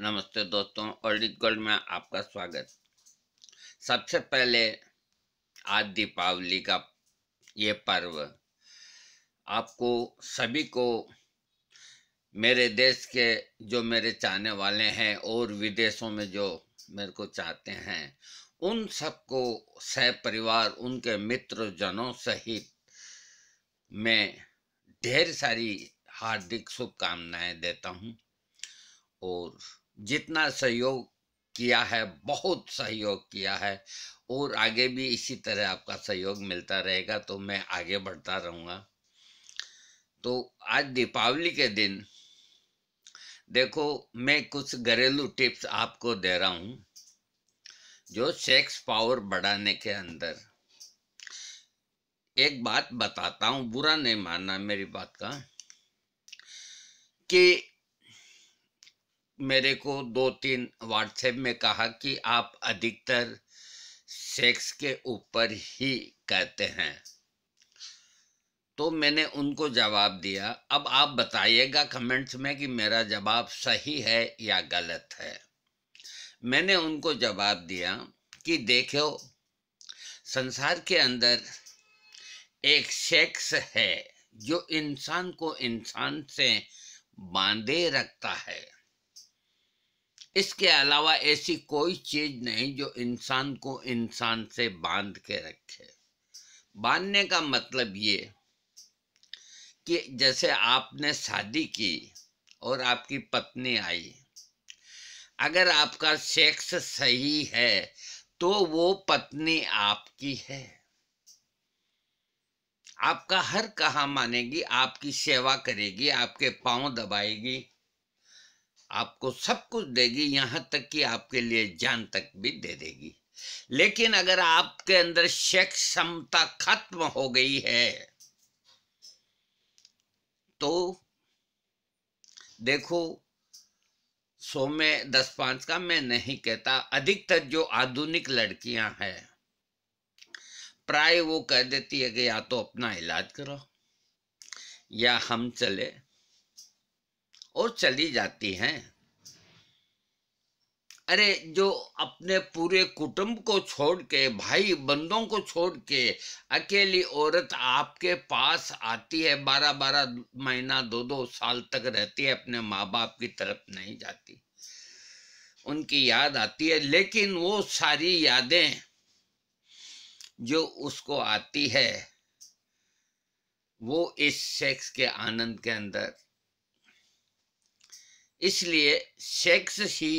नमस्ते दोस्तों ओल्डिक गोल्ड में आपका स्वागत सबसे पहले आज दीपावली का ये पर्व आपको सभी को मेरे देश के जो मेरे चाहने वाले हैं और विदेशों में जो मेरे को चाहते हैं उन सबको सह परिवार उनके मित्र जनों सहित मैं ढेर सारी हार्दिक शुभकामनाएं देता हूं और जितना सहयोग किया है बहुत सहयोग किया है और आगे भी इसी तरह आपका सहयोग मिलता रहेगा तो मैं आगे बढ़ता रहूँगा तो आज दीपावली के दिन देखो मैं कुछ घरेलू टिप्स आपको दे रहा हूँ जो सेक्स पावर बढ़ाने के अंदर एक बात बताता हूँ बुरा नहीं मानना मेरी बात का कि मेरे को दो तीन व्हाट्सएप में कहा कि आप अधिकतर सेक्स के ऊपर ही कहते हैं तो मैंने उनको जवाब दिया अब आप बताइएगा कमेंट्स में कि मेरा जवाब सही है या गलत है मैंने उनको जवाब दिया कि देखो संसार के अंदर एक सेक्स है जो इंसान को इंसान से बांधे रखता है इसके अलावा ऐसी कोई चीज नहीं जो इंसान को इंसान से बांध के रखे बांधने का मतलब ये कि जैसे आपने शादी की और आपकी पत्नी आई अगर आपका सेक्स सही है तो वो पत्नी आपकी है आपका हर कहा मानेगी आपकी सेवा करेगी आपके पांव दबाएगी आपको सब कुछ देगी यहाँ तक कि आपके लिए जान तक भी दे देगी लेकिन अगर आपके अंदर शेख क्षमता खत्म हो गई है तो देखो सो में दस पांच का मैं नहीं कहता अधिकतर जो आधुनिक लड़कियां हैं प्राय वो कह देती है कि या तो अपना इलाज करो या हम चले और चली जाती हैं अरे जो अपने पूरे कुटुंब को छोड़ के भाई बंदों को छोड़ के अकेली औरत आपके पास आती है बारह बारह महीना दो दो साल तक रहती है अपने माँ बाप की तरफ नहीं जाती उनकी याद आती है लेकिन वो सारी यादें जो उसको आती है वो इस सेक्स के आनंद के अंदर इसलिए सेक्स ही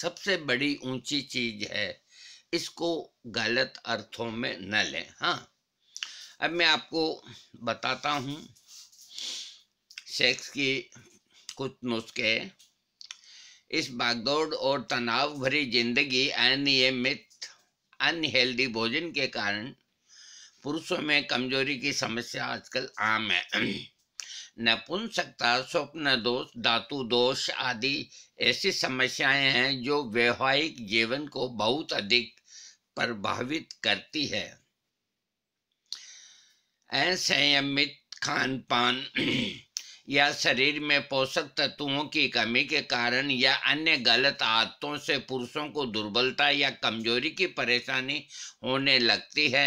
सबसे बड़ी ऊंची चीज है इसको गलत अर्थों में न लें हाँ अब मैं आपको बताता हूँ सेक्स की कुछ नुस्खे इस बागदौड़ और तनाव भरी जिंदगी अनियमित अनहेल्दी भोजन के कारण पुरुषों में कमजोरी की समस्या आजकल आम है नपुंसकता स्वप्न दोष धातु दोष आदि ऐसी समस्याएं हैं जो वैवाहिक जीवन को बहुत अधिक प्रभावित करती है असंयमित खान पान या शरीर में पोषक तत्वों की कमी के कारण या अन्य गलत आदतों से पुरुषों को दुर्बलता या कमजोरी की परेशानी होने लगती है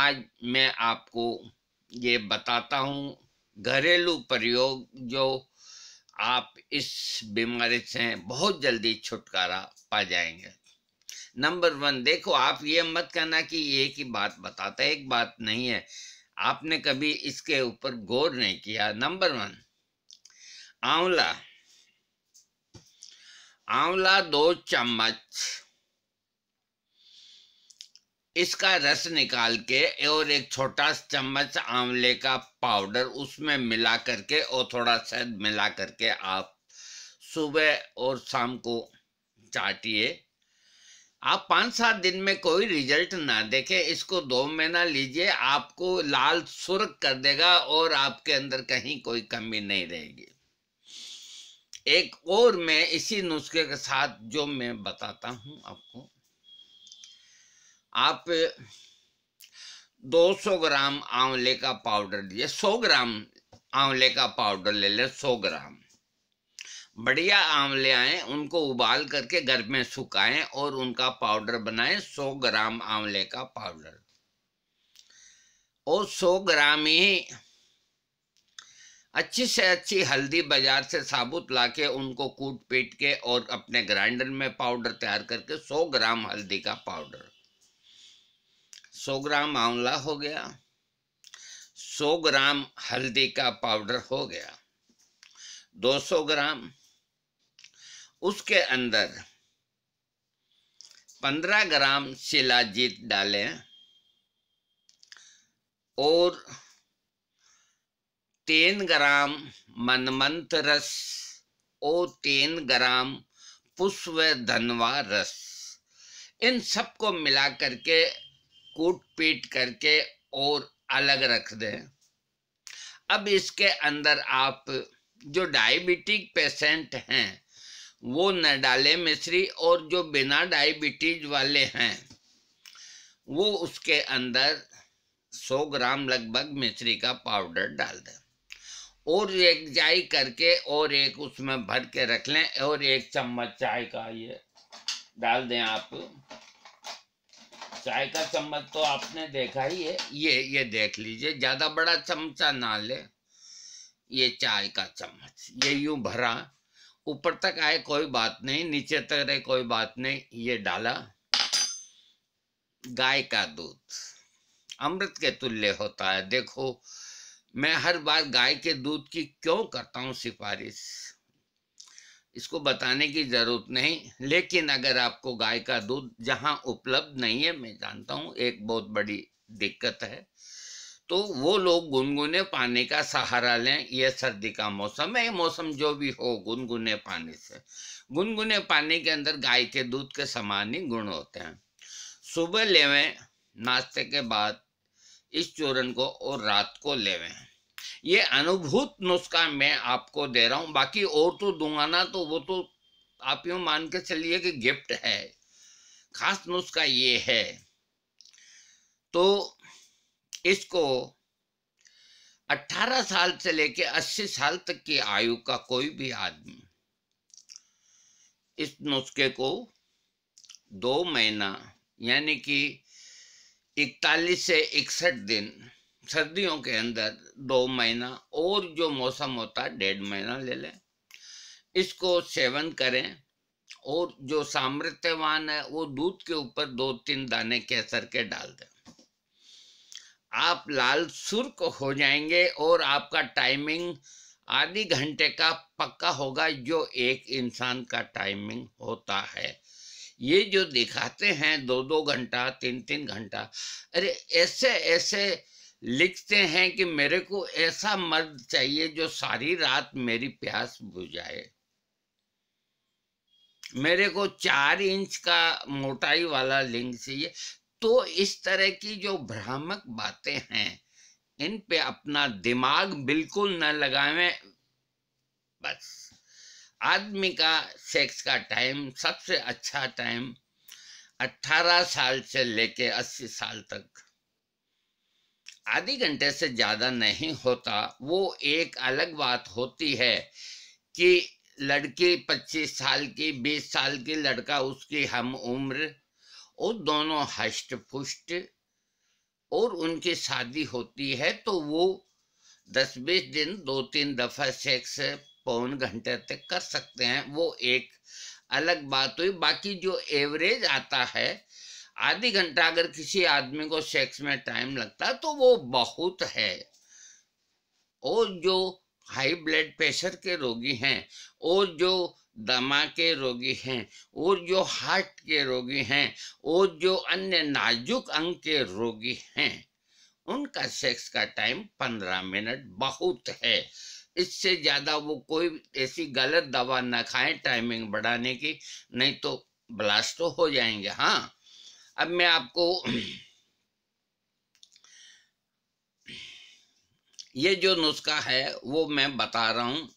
आज मैं आपको ये बताता हूँ घरेलू प्रयोग जो आप इस बीमारी से बहुत जल्दी छुटकारा पा जाएंगे नंबर वन देखो आप ये मत कहना कि ये की बात बताता है एक बात नहीं है आपने कभी इसके ऊपर गौर नहीं किया नंबर वन आंवला आंवला दो चम्मच इसका रस निकाल के और एक छोटा चम्मच आंवले का पाउडर उसमें मिला करके और थोड़ा शहद मिला करके आप सुबह और शाम को चाटिए आप पाँच सात दिन में कोई रिजल्ट ना देखे इसको दो महीना लीजिए आपको लाल सुर्ख कर देगा और आपके अंदर कहीं कोई कमी नहीं रहेगी एक और मैं इसी नुस्खे के साथ जो मैं बताता हूँ आपको आप 200 ग्राम आंवले का पाउडर दीजिए 100 ग्राम आंवले का पाउडर ले लें 100 ग्राम बढ़िया आंवले आए उनको उबाल करके घर में सुखाएं और उनका पाउडर बनाएं 100 ग्राम आंवले का पाउडर और 100 ग्राम ही अच्छी से अच्छी हल्दी बाजार से साबुत लाके उनको कूट पीट के और अपने ग्राइंडर में पाउडर तैयार करके 100 ग्राम हल्दी का पाउडर 100 ग्राम आंवला हो गया 100 ग्राम हल्दी का पाउडर हो गया 200 ग्राम उसके अंदर 15 ग्राम शिलाजीत डालें और 3 ग्राम मनमंत रस और 3 ग्राम पुष्प धनवा रस इन सबको मिला करके कूट पीट करके और अलग रख दें अब इसके अंदर आप जो डायबिटिक पेशेंट हैं वो न डालें मिश्री और जो बिना डायबिटीज वाले हैं वो उसके अंदर 100 ग्राम लगभग मिश्री का पाउडर डाल दें और एक जाई करके और एक उसमें भर के रख लें और एक चम्मच चाय का ये डाल दें आप चाय का चम्मच तो आपने देखा ही है ये ये देख लीजिए ज़्यादा बड़ा चमचा ना ले ये चाय का चम्मच ये यूं भरा ऊपर तक आए कोई बात नहीं नीचे तक रहे कोई बात नहीं ये डाला गाय का दूध अमृत के तुल्य होता है देखो मैं हर बार गाय के दूध की क्यों करता हूँ सिफारिश इसको बताने की ज़रूरत नहीं लेकिन अगर आपको गाय का दूध जहाँ उपलब्ध नहीं है मैं जानता हूँ एक बहुत बड़ी दिक्कत है तो वो लोग गुनगुने पानी का सहारा लें यह सर्दी का मौसम है मौसम जो भी हो गुनगुने पानी से गुनगुने पानी के अंदर गाय के दूध के समान ही गुण होते हैं सुबह लेवें नाश्ते के बाद इस चूरन को और रात को लेवें ये अनुभूत नुस्खा मैं आपको दे रहा हूँ बाकी और तो दूंगा ना तो वो तो आप यूँ मान के चलिए कि गिफ्ट है खास नुस्खा ये है तो इसको 18 साल से लेके 80 साल तक की आयु का कोई भी आदमी इस नुस्खे को दो महीना यानी कि इकतालीस से इकसठ दिन सर्दियों के अंदर दो महीना और जो मौसम होता है डेढ़ महीना ले लें इसको सेवन करें और जो सामर्थ्यवान है वो दूध के ऊपर दो तीन दाने केसर के डाल दें आप लाल सुर्ख हो जाएंगे और आपका टाइमिंग आधे घंटे का पक्का होगा जो एक इंसान का टाइमिंग होता है ये जो दिखाते हैं दो दो घंटा तीन तीन घंटा अरे ऐसे ऐसे लिखते हैं कि मेरे को ऐसा मर्द चाहिए जो सारी रात मेरी प्यास बुझाए मेरे को चार इंच का मोटाई वाला लिंग चाहिए तो इस तरह की जो भ्रामक बातें हैं इन पे अपना दिमाग बिल्कुल न लगावे बस आदमी का सेक्स का टाइम सबसे अच्छा टाइम 18 साल से लेके 80 साल तक आधे घंटे से ज़्यादा नहीं होता वो एक अलग बात होती है कि लड़की पच्चीस साल की बीस साल की लड़का उसकी हम उम्र और दोनों हष्ट पुष्ट और उनकी शादी होती है तो वो दस बीस दिन दो तीन दफ़ा सेक्स पौन घंटे तक कर सकते हैं वो एक अलग बात हुई बाकी जो एवरेज आता है आधी घंटा अगर किसी आदमी को सेक्स में टाइम लगता तो वो बहुत है और जो हाई ब्लड प्रेशर के रोगी हैं और जो दमा के रोगी हैं और जो हार्ट के रोगी हैं और जो अन्य नाजुक अंग के रोगी हैं उनका सेक्स का टाइम पंद्रह मिनट बहुत है इससे ज़्यादा वो कोई ऐसी गलत दवा ना खाएं टाइमिंग बढ़ाने की नहीं तो ब्लास्ट तो हो जाएंगे हाँ अब मैं आपको ये जो नुस्खा है वो मैं बता रहा हूँ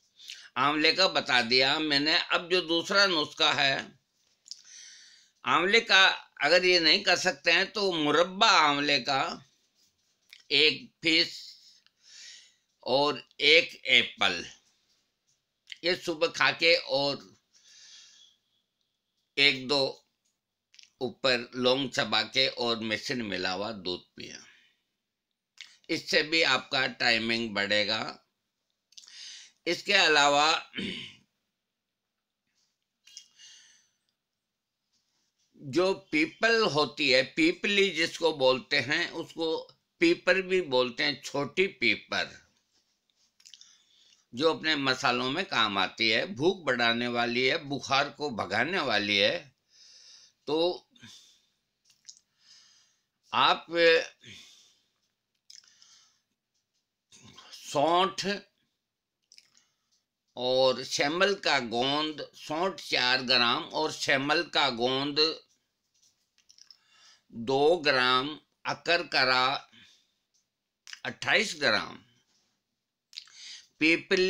आंवले का बता दिया मैंने अब जो दूसरा नुस्खा है आंवले का अगर ये नहीं कर सकते हैं तो मुरब्बा आंवले का एक फीस और एक एप्पल ये सुबह खाके और एक दो ऊपर लौंग चबा के और मिशन मिला हुआ दूध पिया इससे भी आपका टाइमिंग बढ़ेगा इसके अलावा जो पीपल होती है पीपली जिसको बोलते हैं उसको पीपर भी बोलते हैं छोटी पीपर जो अपने मसालों में काम आती है भूख बढ़ाने वाली है बुखार को भगाने वाली है तो आप सौठ और शैमल का गोंद सौठ चार ग्राम और शैमल का गोंद दो ग्राम करा अट्ठाईस ग्राम पीपल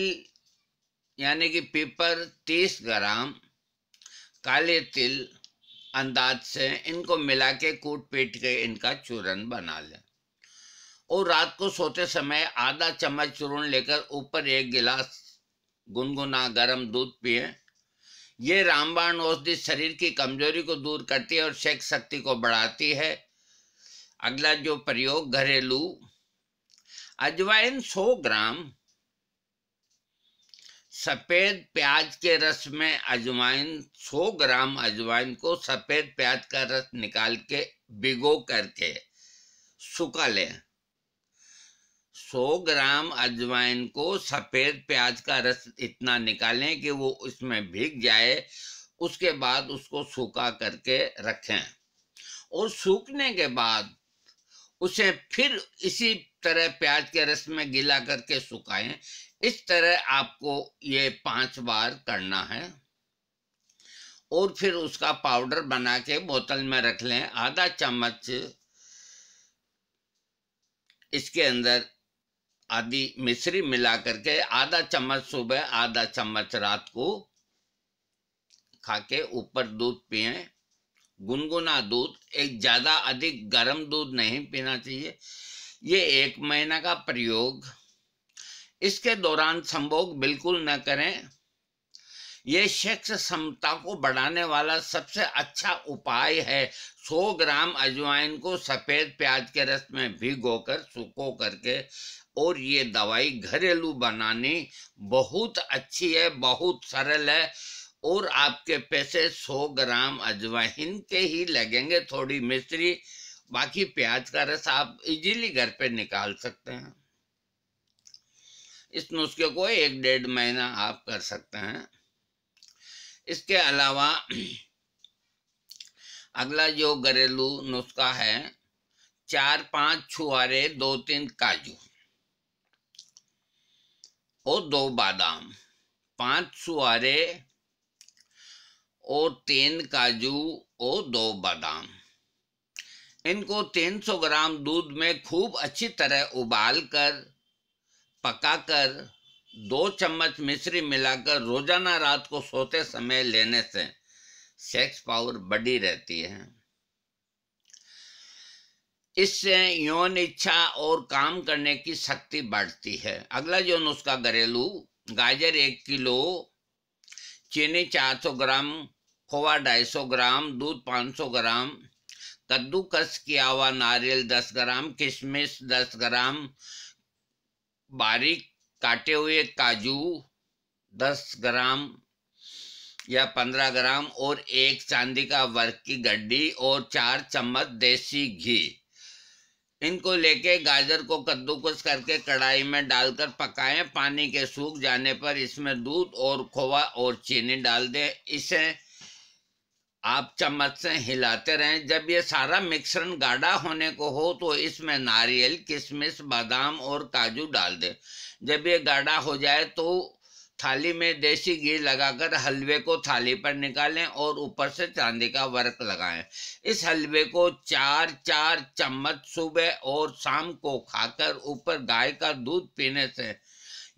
यानी कि पेपर तीस ग्राम काले तिल अंदाज से इनको मिला के कूट पीट के इनका चूरन बना लें और रात को सोते समय आधा चम्मच चूर्ण लेकर ऊपर एक गिलास गुनगुना गर्म दूध पिए ये रामबाण औषधि शरीर की कमजोरी को दूर करती है और शेख शक्ति को बढ़ाती है अगला जो प्रयोग घरेलू अजवाइन 100 ग्राम सफ़ेद प्याज के रस में अजवाइन 100 ग्राम अजवाइन को सफ़ेद प्याज का रस निकाल के भिगो करके सुखा लें 100 ग्राम अजवाइन को सफ़ेद प्याज का रस इतना निकालें कि वो उसमें भीग जाए उसके बाद उसको सूखा करके रखें और सूखने के बाद उसे फिर इसी तरह प्याज के रस में गीला करके सुखाएं इस तरह आपको ये पांच बार करना है और फिर उसका पाउडर बना के बोतल में रख लें आधा चम्मच इसके अंदर आदि मिश्री मिला करके आधा चम्मच सुबह आधा चम्मच रात को खा के ऊपर दूध पिए गुनगुना दूध एक ज़्यादा अधिक गर्म दूध नहीं पीना चाहिए ये एक महीना का प्रयोग इसके दौरान संभोग बिल्कुल न करें यह शख्स क्षमता को बढ़ाने वाला सबसे अच्छा उपाय है 100 ग्राम अजवाइन को सफ़ेद प्याज के रस में भिगोकर सूखो करके और ये दवाई घरेलू बनानी बहुत अच्छी है बहुत सरल है और आपके पैसे 100 ग्राम अजवाइन के ही लगेंगे थोड़ी मिश्री बाकी प्याज का रस आप इजीली घर पे निकाल सकते हैं इस नुस्खे को एक डेढ़ महीना आप कर सकते हैं इसके अलावा अगला जो घरेलू नुस्खा है चार पांच छुआरे दो तीन काजू और दो बादाम पांच छुआरे और तीन काजू और दो बादाम इनको 300 ग्राम दूध में खूब अच्छी तरह उबालकर पकाकर दो चम्मच मिश्री मिलाकर रोजाना रात को सोते समय लेने से सेक्स पावर बढ़ी रहती है इससे यौन इच्छा और काम करने की शक्ति बढ़ती है अगला जो नुस्खा घरेलू गाजर एक किलो चीनी 400 ग्राम खोवा 250 ग्राम दूध 500 ग्राम कद्दूकस किया हुआ नारियल 10 ग्राम किशमिश 10 ग्राम बारीक काटे हुए काजू 10 ग्राम या 15 ग्राम और एक चांदी का वर्क की गड्डी और चार चम्मच देसी घी इनको लेके गाजर को कद्दूकस करके कढ़ाई में डालकर पकाएं पानी के सूख जाने पर इसमें दूध और खोवा और चीनी डाल दें इसे आप चम्मच से हिलाते रहें जब ये सारा मिक्सरण गाढ़ा होने को हो तो इसमें नारियल किशमिश बादाम और काजू डाल दें जब ये गाढ़ा हो जाए तो थाली में देसी घी लगाकर हलवे को थाली पर निकालें और ऊपर से चांदी का वर्क लगाएं इस हलवे को चार चार चम्मच सुबह और शाम को खाकर ऊपर गाय का दूध पीने से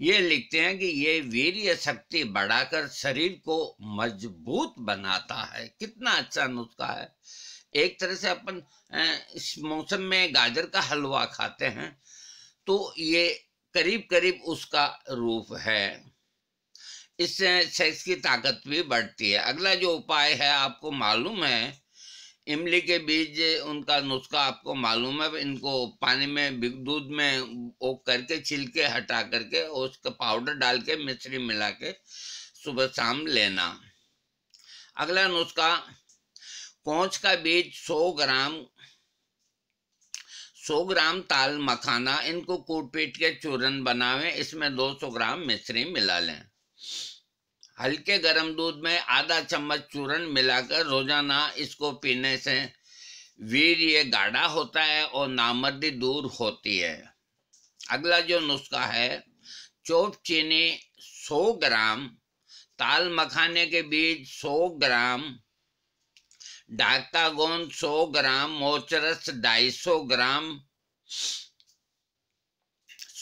ये लिखते हैं कि ये वीर्य शक्ति बढ़ाकर शरीर को मजबूत बनाता है कितना अच्छा नुस्खा है एक तरह से अपन इस मौसम में गाजर का हलवा खाते हैं तो ये करीब करीब उसका रूप है इससे सेक्स की ताकत भी बढ़ती है अगला जो उपाय है आपको मालूम है इमली के बीज उनका नुस्खा आपको मालूम है इनको पानी में दूध में वो करके छिलके हटा करके उसका पाउडर डाल के मिश्री मिला के सुबह शाम लेना अगला नुस्खा कोच का बीज 100 ग्राम 100 ग्राम ताल मखाना इनको कूट पीट के चूरन बनावें इसमें 200 ग्राम मिश्री मिला लें हल्के गर्म दूध में आधा चम्मच चूर्ण मिलाकर रोजाना इसको पीने से वीर ये गाढ़ा होता है और नामर्दी दूर होती है अगला जो नुस्खा है चौप चीनी 100 ग्राम ताल मखाने के बीज 100 ग्राम डाकता गोंद 100 ग्राम मोचरस 250 ग्राम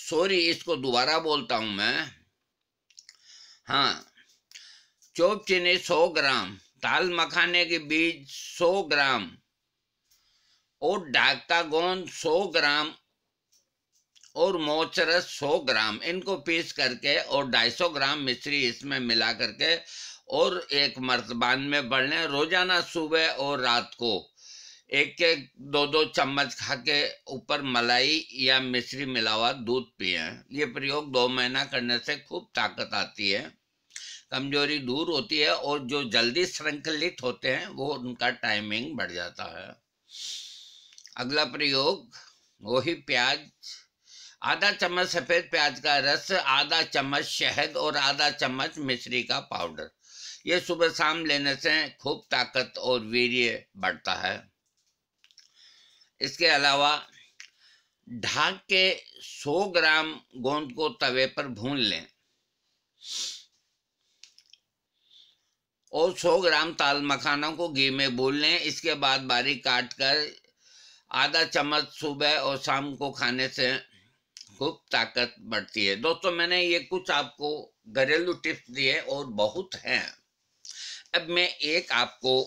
सॉरी इसको दोबारा बोलता हूं मैं हाँ चोप चीनी सौ ग्राम दाल मखाने के बीज सौ ग्राम और डाकता गोंद सौ ग्राम और मोचरस सौ ग्राम इनको पीस करके और ढाई सौ ग्राम मिश्री इसमें मिला करके और एक मर्तबान में बढ़ लें रोजाना सुबह और रात को एक एक दो दो चम्मच खा के ऊपर मलाई या मिश्री मिला हुआ दूध पिए ये प्रयोग दो महीना करने से खूब ताकत आती है कमजोरी दूर होती है और जो जल्दी श्रृंखलित होते हैं वो उनका टाइमिंग बढ़ जाता है अगला प्रयोग वही प्याज आधा चम्मच सफ़ेद प्याज का रस आधा चम्मच शहद और आधा चम्मच मिश्री का पाउडर ये सुबह शाम लेने से खूब ताकत और वीर्य बढ़ता है इसके अलावा ढाक के 100 ग्राम गोंद को तवे पर भून लें और 100 ग्राम ताल मखाना को घी में भून लें इसके बाद बारीक काट कर आधा चम्मच सुबह और शाम को खाने से खूब ताकत बढ़ती है दोस्तों मैंने ये कुछ आपको घरेलू टिप्स दिए और बहुत हैं अब मैं एक आपको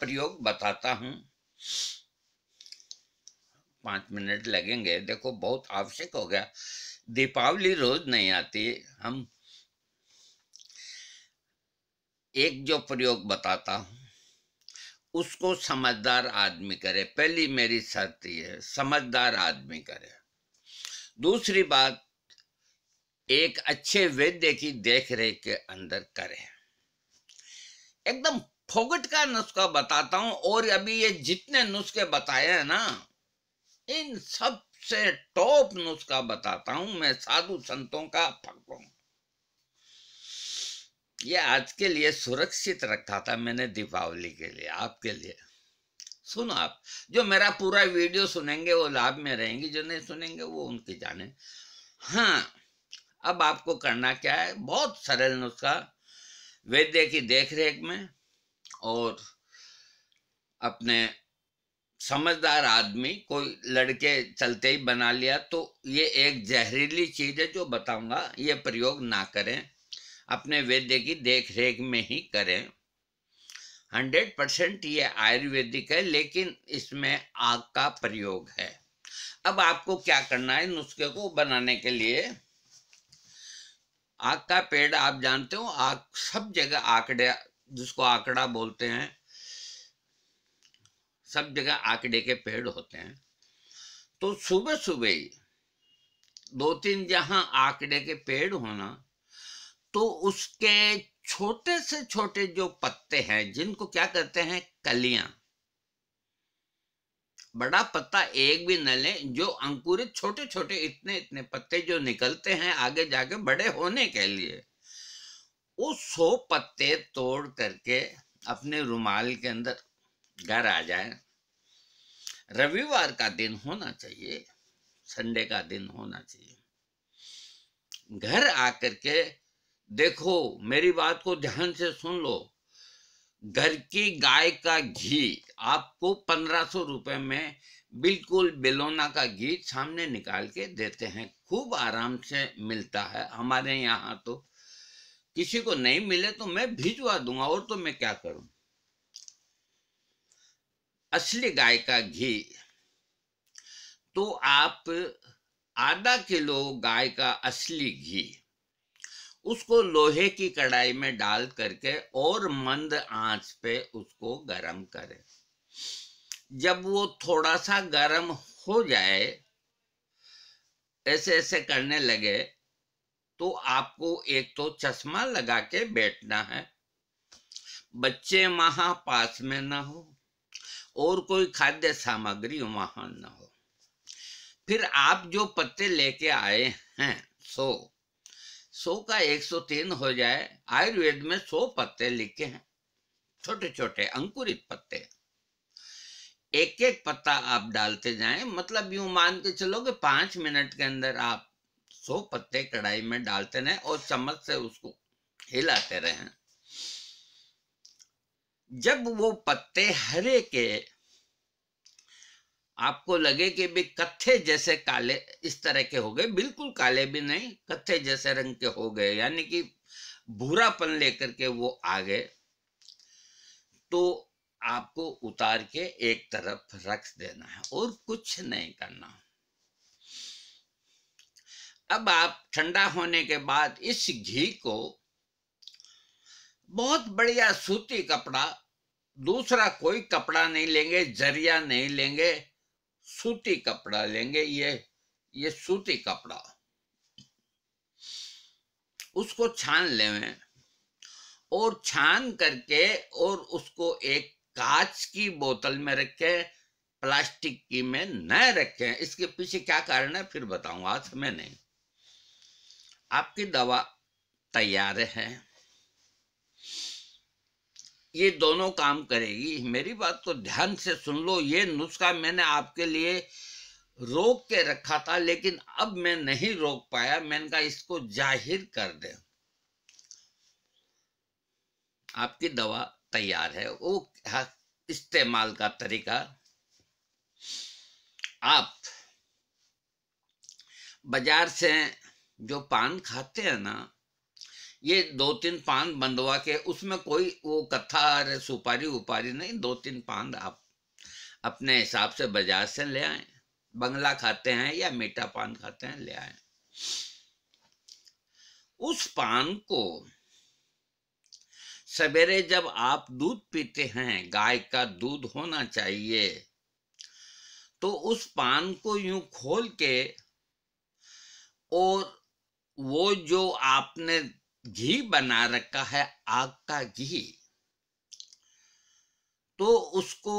प्रयोग बताता हूँ पाँच मिनट लगेंगे देखो बहुत आवश्यक हो गया दीपावली रोज नहीं आती हम एक जो प्रयोग बताता हूँ उसको समझदार आदमी करे पहली मेरी शर्त यह है समझदार आदमी करे दूसरी बात एक अच्छे वैद्य की देख रेख के अंदर करे एकदम फोगट का नुस्खा बताता हूं और अभी ये जितने नुस्खे बताए हैं ना इन सबसे टॉप नुस्खा बताता हूं मैं साधु संतों का फकूँ ये आज के लिए सुरक्षित रखा था मैंने दीपावली के लिए आपके लिए सुनो आप जो मेरा पूरा वीडियो सुनेंगे वो लाभ में रहेंगे जो नहीं सुनेंगे वो उनकी जाने हाँ अब आपको करना क्या है बहुत सरल नुस्खा वैद्य की देख रेख में और अपने समझदार आदमी कोई लड़के चलते ही बना लिया तो ये एक जहरीली चीज़ है जो बताऊंगा ये प्रयोग ना करें अपने वैद्य की देख रेख में ही करें हंड्रेड परसेंट ये आयुर्वेदिक है लेकिन इसमें आग का प्रयोग है अब आपको क्या करना है नुस्खे को बनाने के लिए आग का पेड़ आप जानते हो आग सब जगह आंकड़े जिसको आंकड़ा बोलते हैं सब जगह आंकड़े के पेड़ होते हैं तो सुबह सुबह ही दो तीन जहां आंकड़े के पेड़ होना तो उसके छोटे से छोटे जो पत्ते हैं जिनको क्या कहते हैं कलियां बड़ा पत्ता एक भी न ले जो अंकुरित छोटे छोटे इतने इतने पत्ते जो निकलते हैं आगे जाके बड़े होने के लिए वो सौ पत्ते तोड़ करके अपने रुमाल के अंदर घर आ जाए रविवार का दिन होना चाहिए संडे का दिन होना चाहिए घर आकर के देखो मेरी बात को ध्यान से सुन लो घर की गाय का घी आपको पंद्रह सौ रुपये में बिल्कुल बेलोना का घी सामने निकाल के देते हैं खूब आराम से मिलता है हमारे यहाँ तो किसी को नहीं मिले तो मैं भिजवा दूंगा और तो मैं क्या करूं असली गाय का घी तो आप आधा किलो गाय का असली घी उसको लोहे की कढ़ाई में डाल करके और मंद आंच पे उसको गरम करें जब वो थोड़ा सा गरम हो जाए ऐसे ऐसे करने लगे तो आपको एक तो चश्मा लगा के बैठना है बच्चे वहां पास में ना हो और कोई खाद्य सामग्री वहां ना हो फिर आप जो पत्ते लेके आए हैं सो सौ का एक सौ तीन हो जाए आयुर्वेद में सौ पत्ते लिखे हैं छोटे छोटे अंकुरित पत्ते एक एक पत्ता आप डालते जाएं मतलब यूं मान के चलो कि पांच मिनट के अंदर आप सौ पत्ते कढ़ाई में डालते रहे और चम्मच से उसको हिलाते रहें जब वो पत्ते हरे के आपको लगे कि भी कत्थे जैसे काले इस तरह के हो गए बिल्कुल काले भी नहीं कत्थे जैसे रंग के हो गए यानी कि भूरापन लेकर के वो आ गए तो आपको उतार के एक तरफ रख देना है और कुछ नहीं करना अब आप ठंडा होने के बाद इस घी को बहुत बढ़िया सूती कपड़ा दूसरा कोई कपड़ा नहीं लेंगे जरिया नहीं लेंगे सूती कपड़ा लेंगे ये ये सूती कपड़ा उसको छान ले और छान करके और उसको एक कांच की बोतल में रखे प्लास्टिक की में न रखे इसके पीछे क्या कारण है फिर बताऊंगा आज नहीं आपकी दवा तैयार है ये दोनों काम करेगी मेरी बात को तो ध्यान से सुन लो ये नुस्खा मैंने आपके लिए रोक के रखा था लेकिन अब मैं नहीं रोक पाया मैंने कहा इसको जाहिर कर दे आपकी दवा तैयार है वो इस्तेमाल का तरीका आप बाजार से जो पान खाते हैं ना ये दो तीन पान बंधवा के उसमें कोई वो कथा अरे सुपारी उपारी नहीं दो तीन पान आप अपने हिसाब से बाजार से ले आए बंगला खाते हैं या मीठा पान खाते हैं ले आए उस पान को सवेरे जब आप दूध पीते हैं गाय का दूध होना चाहिए तो उस पान को यूं खोल के और वो जो आपने घी बना रखा है आग का घी तो उसको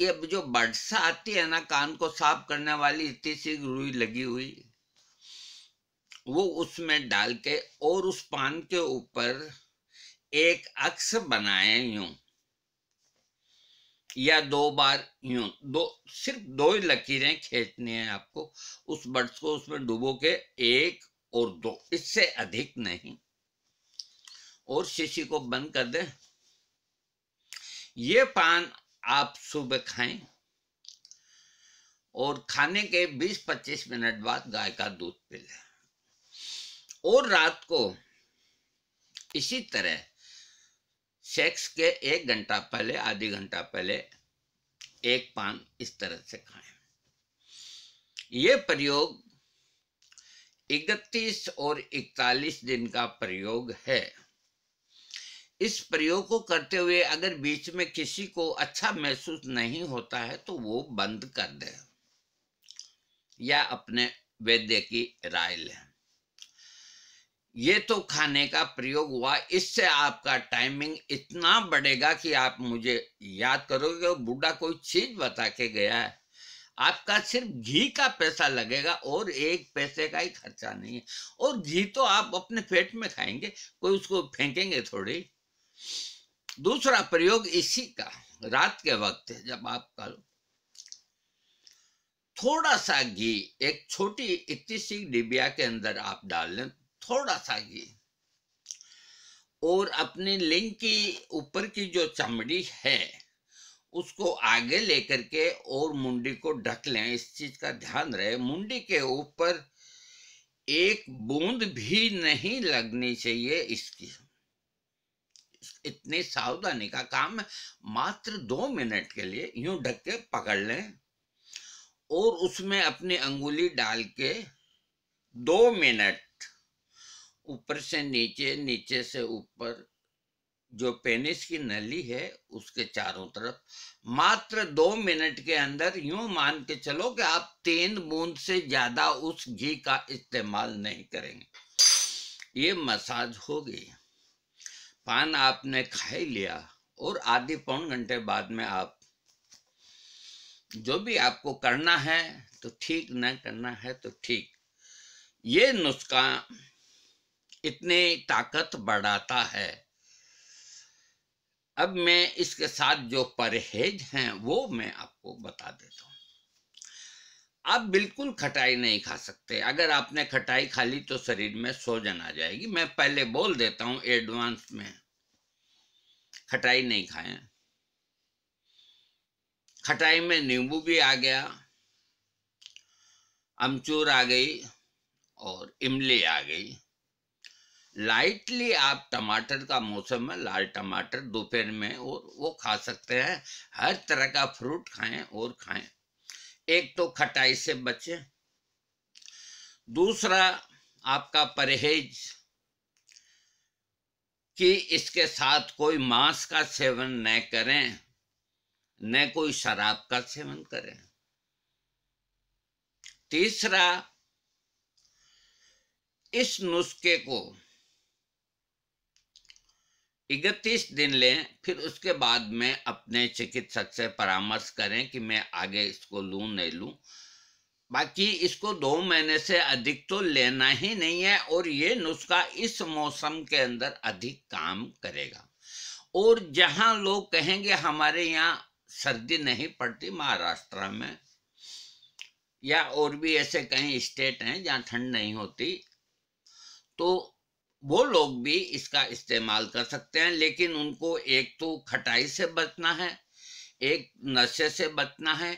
ये जो बड़सा आती है ना कान को साफ करने वाली इतनी सी रुई लगी हुई वो उसमें डाल के और उस पान के ऊपर एक अक्स बनाए यूं या दो बार यूं दो सिर्फ दो ही लकीरें खींचनी है आपको उस बर्ड्स को उसमें डुबो के एक और दो इससे अधिक नहीं और शीशी को बंद कर दें ये पान आप सुबह खाएं और खाने के 20-25 मिनट बाद गाय का दूध पी लें और रात को इसी तरह सेक्स के एक घंटा पहले आधी घंटा पहले एक पान इस तरह से खाएं ये प्रयोग 31 और 41 दिन का प्रयोग है इस प्रयोग को करते हुए अगर बीच में किसी को अच्छा महसूस नहीं होता है तो वो बंद कर दे या अपने वैद्य की राय लें ये तो खाने का प्रयोग हुआ इससे आपका टाइमिंग इतना बढ़ेगा कि आप मुझे याद करोगे बूढ़ा कोई चीज बता के गया है आपका सिर्फ घी का पैसा लगेगा और एक पैसे का ही खर्चा नहीं है और घी तो आप अपने पेट में खाएंगे कोई उसको फेंकेंगे थोड़ी दूसरा प्रयोग इसी का रात के वक्त जब आप कल थोड़ा सा घी एक छोटी इतनी सी डिबिया के अंदर आप डाल लें थोड़ा सा घी और अपने लिंग की ऊपर की जो चमड़ी है उसको आगे लेकर के और मुंडी को ढक लें इस चीज का ध्यान रहे मुंडी के ऊपर एक बूंद भी नहीं लगनी चाहिए इसकी इतनी सावधानी का काम है मात्र दो मिनट के लिए यूं ढक के पकड़ लें और उसमें अपनी अंगुली डाल के दो मिनट ऊपर से नीचे नीचे से ऊपर जो पेनिस की नली है उसके चारों तरफ मात्र दो मिनट के अंदर यूं मान के चलो कि आप तीन बूंद से ज्यादा उस घी का इस्तेमाल नहीं करेंगे ये मसाज हो गई पान आपने खा ही लिया और आधे पौन घंटे बाद में आप जो भी आपको करना है तो ठीक न करना है तो ठीक ये नुस्खा इतनी ताकत बढ़ाता है अब मैं इसके साथ जो परहेज हैं वो मैं आपको बता देता हूँ आप बिल्कुल खटाई नहीं खा सकते अगर आपने खटाई खा ली तो शरीर में सोजन आ जाएगी मैं पहले बोल देता हूं एडवांस में खटाई नहीं खाएं खटाई में नींबू भी आ गया अमचूर आ गई और इमली आ गई लाइटली आप टमाटर का मौसम है लाल टमाटर दोपहर में और वो खा सकते हैं हर तरह का फ्रूट खाएं और खाएं एक तो खटाई से बचें दूसरा आपका परहेज कि इसके साथ कोई मांस का सेवन न करें न कोई शराब का सेवन करें तीसरा इस नुस्खे को इकतीस दिन लें फिर उसके बाद में अपने चिकित्सक से परामर्श करें कि मैं आगे इसको लूँ नहीं लूँ बाकी इसको दो महीने से अधिक तो लेना ही नहीं है और ये नुस्खा इस मौसम के अंदर अधिक काम करेगा और जहाँ लोग कहेंगे हमारे यहाँ सर्दी नहीं पड़ती महाराष्ट्र में या और भी ऐसे कहीं स्टेट हैं जहाँ ठंड नहीं होती तो वो लोग भी इसका इस्तेमाल कर सकते हैं लेकिन उनको एक तो खटाई से बचना है एक नशे से बचना है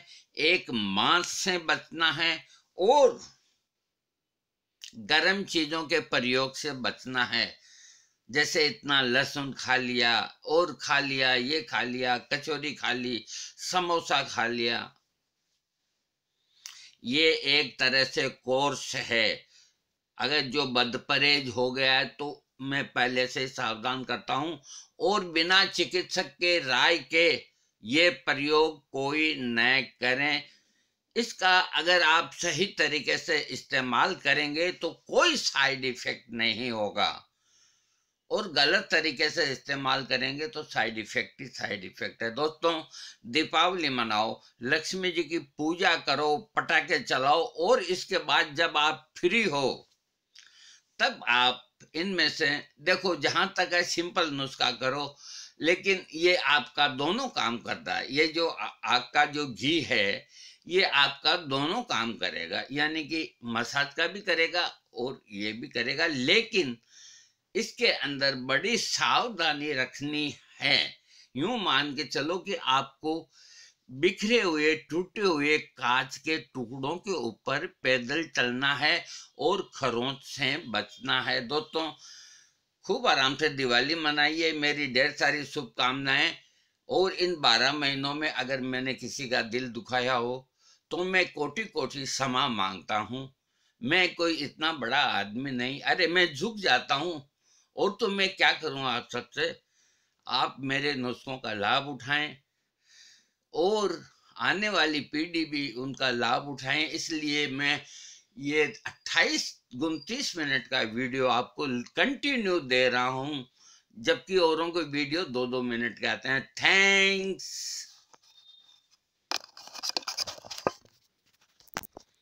एक मांस से बचना है और गर्म चीज़ों के प्रयोग से बचना है जैसे इतना लहसुन खा लिया और खा लिया ये खा लिया कचौरी खा ली समोसा खा लिया ये एक तरह से कोर्स है अगर जो बद परहेज हो गया है तो मैं पहले से सावधान करता हूँ और बिना चिकित्सक के राय के ये प्रयोग कोई न करें इसका अगर आप सही तरीके से इस्तेमाल करेंगे तो कोई साइड इफेक्ट नहीं होगा और गलत तरीके से इस्तेमाल करेंगे तो साइड इफेक्ट ही साइड इफेक्ट है दोस्तों दीपावली मनाओ लक्ष्मी जी की पूजा करो पटाखे चलाओ और इसके बाद जब आप फ्री हो तब आप इनमें से देखो जहां तक है सिंपल नुस्खा करो लेकिन ये आपका दोनों काम करता है ये जो आपका जो घी है ये आपका दोनों काम करेगा यानी कि मसाज का भी करेगा और ये भी करेगा लेकिन इसके अंदर बड़ी सावधानी रखनी है यूं मान के चलो कि आपको बिखरे हुए टूटे हुए कांच के टुकड़ों के ऊपर पैदल चलना है और खरोंच से बचना है दोस्तों खूब आराम से दिवाली मनाइए मेरी ढेर सारी शुभकामनाएं और इन बारह महीनों में अगर मैंने किसी का दिल दुखाया हो तो मैं कोटि कोटि क्षमा मांगता हूँ मैं कोई इतना बड़ा आदमी नहीं अरे मैं झुक जाता हूँ और तो मैं क्या करूँ आप सबसे आप मेरे नुस्खों का लाभ उठाएं और आने वाली पीढ़ी भी उनका लाभ उठाएं इसलिए मैं ये 28 उनतीस मिनट का वीडियो आपको कंटिन्यू दे रहा हूं जबकि औरों को वीडियो दो दो मिनट के आते हैं थैंक्स